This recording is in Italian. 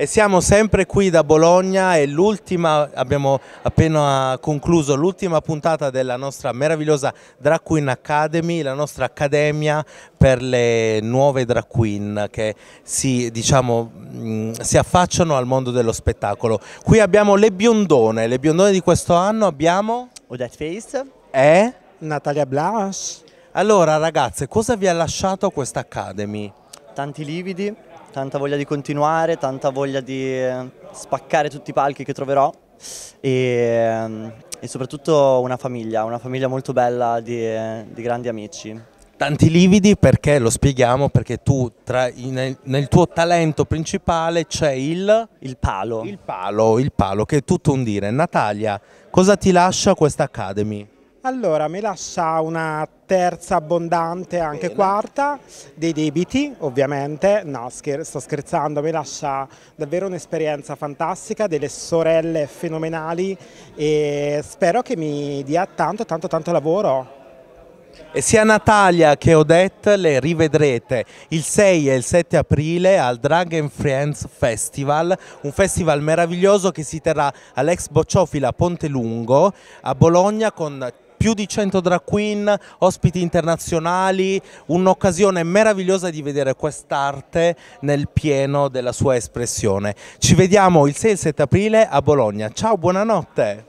e siamo sempre qui da Bologna e l'ultima, abbiamo appena concluso l'ultima puntata della nostra meravigliosa Drag Queen Academy, la nostra accademia per le nuove drag queen che si, diciamo, si affacciano al mondo dello spettacolo. Qui abbiamo le biondone, le biondone di questo anno abbiamo... Odette Face e Natalia Blanche. Allora ragazze, cosa vi ha lasciato questa Academy? Tanti lividi, tanta voglia di continuare, tanta voglia di eh, spaccare tutti i palchi che troverò e, ehm, e soprattutto una famiglia, una famiglia molto bella di, eh, di grandi amici. Tanti lividi perché lo spieghiamo, perché tu tra, nel, nel, tuo talento principale c'è il... Il palo. Il palo, il palo, che è tutto un dire. Natalia, cosa ti lascia questa Academy? Allora, me lascia una terza abbondante, anche Bene. quarta, dei debiti ovviamente, no scher sto scherzando, me lascia davvero un'esperienza fantastica, delle sorelle fenomenali e spero che mi dia tanto tanto tanto lavoro. E sia Natalia che Odette le rivedrete il 6 e il 7 aprile al Dragon Friends Festival, un festival meraviglioso che si terrà all'ex bocciofila Ponte Lungo a Bologna con più di 100 drag queen, ospiti internazionali, un'occasione meravigliosa di vedere quest'arte nel pieno della sua espressione. Ci vediamo il 6 e il 7 aprile a Bologna. Ciao, buonanotte!